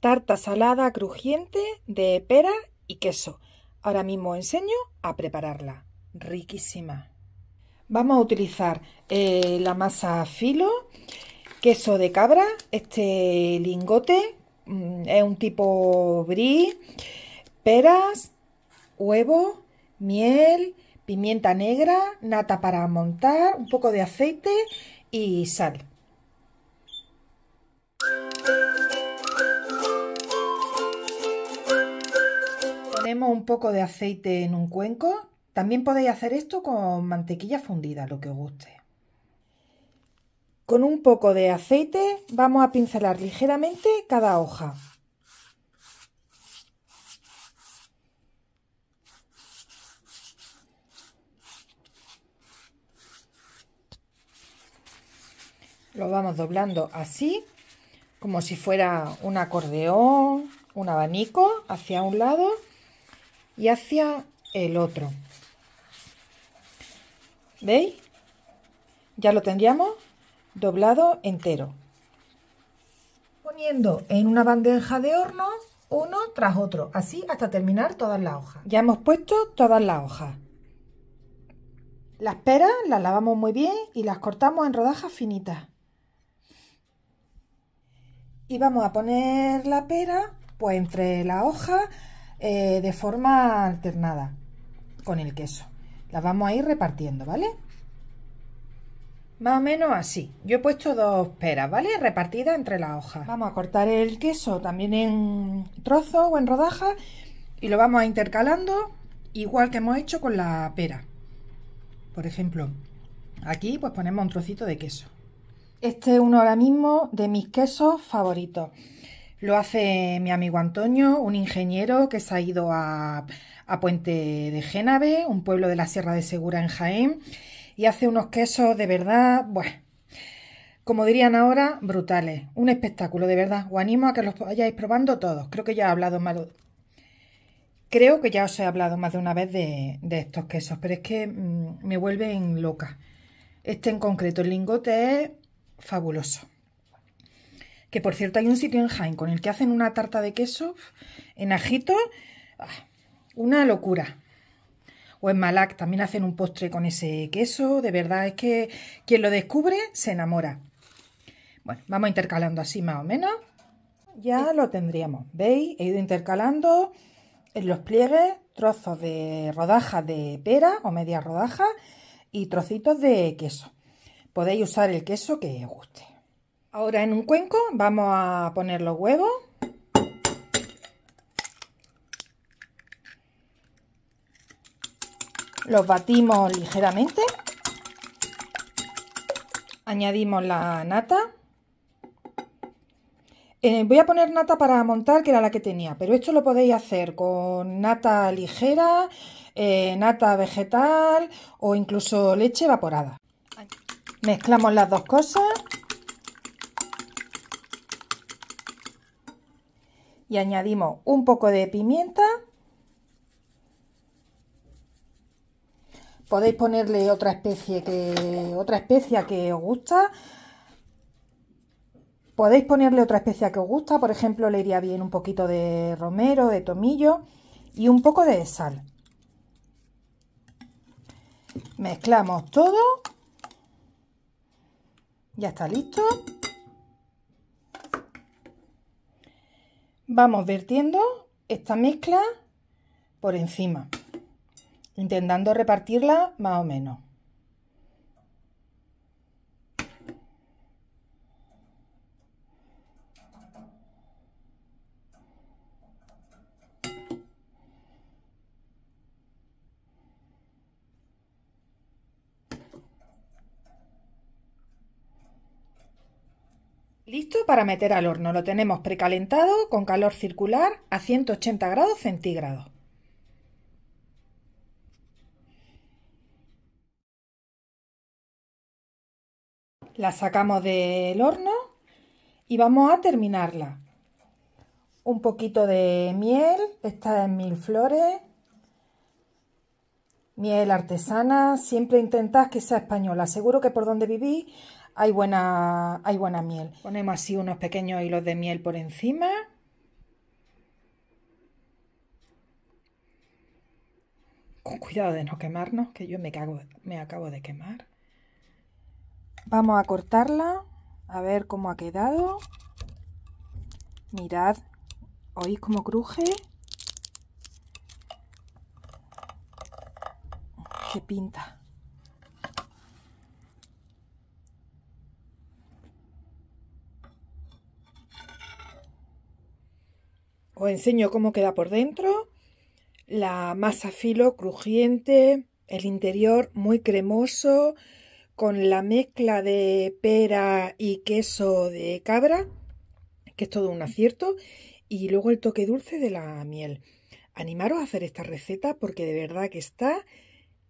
Tarta salada crujiente de pera y queso. Ahora mismo enseño a prepararla. Riquísima. Vamos a utilizar eh, la masa filo, queso de cabra, este lingote, mm, es un tipo brie, peras, huevo, miel, pimienta negra, nata para montar, un poco de aceite y sal. Ponemos un poco de aceite en un cuenco. También podéis hacer esto con mantequilla fundida, lo que os guste. Con un poco de aceite vamos a pincelar ligeramente cada hoja. Lo vamos doblando así, como si fuera un acordeón, un abanico, hacia un lado y hacia el otro. ¿Veis? Ya lo tendríamos doblado entero. Poniendo en una bandeja de horno uno tras otro, así hasta terminar todas las hojas. Ya hemos puesto todas las hojas. Las peras las lavamos muy bien y las cortamos en rodajas finitas y vamos a poner la pera pues entre la hoja eh, de forma alternada con el queso las vamos a ir repartiendo vale más o menos así yo he puesto dos peras vale repartidas entre las hojas vamos a cortar el queso también en trozos o en rodajas y lo vamos a intercalando igual que hemos hecho con la pera por ejemplo aquí pues ponemos un trocito de queso este es uno ahora mismo de mis quesos favoritos. Lo hace mi amigo Antonio, un ingeniero que se ha ido a, a Puente de Génave, un pueblo de la Sierra de Segura en Jaén, y hace unos quesos de verdad, bueno, como dirían ahora, brutales. Un espectáculo, de verdad. Os animo a que los vayáis probando todos. Creo que ya he hablado más. Creo que ya os he hablado más de una vez de, estos quesos, pero es que mm, me vuelven loca. Este en concreto, el lingote es fabuloso. Que por cierto, hay un sitio en Jaén con el que hacen una tarta de queso en ajito. Ah, una locura. O en Malac también hacen un postre con ese queso. De verdad, es que quien lo descubre se enamora. Bueno, vamos intercalando así más o menos. Ya lo tendríamos. ¿Veis? He ido intercalando en los pliegues trozos de rodajas de pera o media rodaja y trocitos de queso. Podéis usar el queso que os guste. Ahora en un cuenco vamos a poner los huevos. Los batimos ligeramente. Añadimos la nata. Eh, voy a poner nata para montar, que era la que tenía, pero esto lo podéis hacer con nata ligera, eh, nata vegetal o incluso leche evaporada. Mezclamos las dos cosas. Y añadimos un poco de pimienta. Podéis ponerle otra especie que otra especia que os gusta. Podéis ponerle otra especia que os gusta, por ejemplo, le iría bien un poquito de romero, de tomillo y un poco de sal. Mezclamos todo ya está listo. Vamos vertiendo esta mezcla por encima, intentando repartirla más o menos. Listo para meter al horno. Lo tenemos precalentado con calor circular a 180 grados centígrados. La sacamos del horno y vamos a terminarla. Un poquito de miel, esta es mil flores, Miel artesana, siempre intentas que sea española. Seguro que por donde vivís hay buena, hay buena miel. Ponemos así unos pequeños hilos de miel por encima. Con cuidado de no quemarnos, que yo me, me acabo de quemar. Vamos a cortarla, a ver cómo ha quedado. Mirad, ¿oís cómo cruje? pinta. Os enseño cómo queda por dentro. La masa filo crujiente, el interior muy cremoso, con la mezcla de pera y queso de cabra, que es todo un acierto, y luego el toque dulce de la miel. Animaros a hacer esta receta porque de verdad que está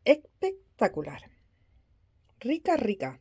espectacular. Rica, rica.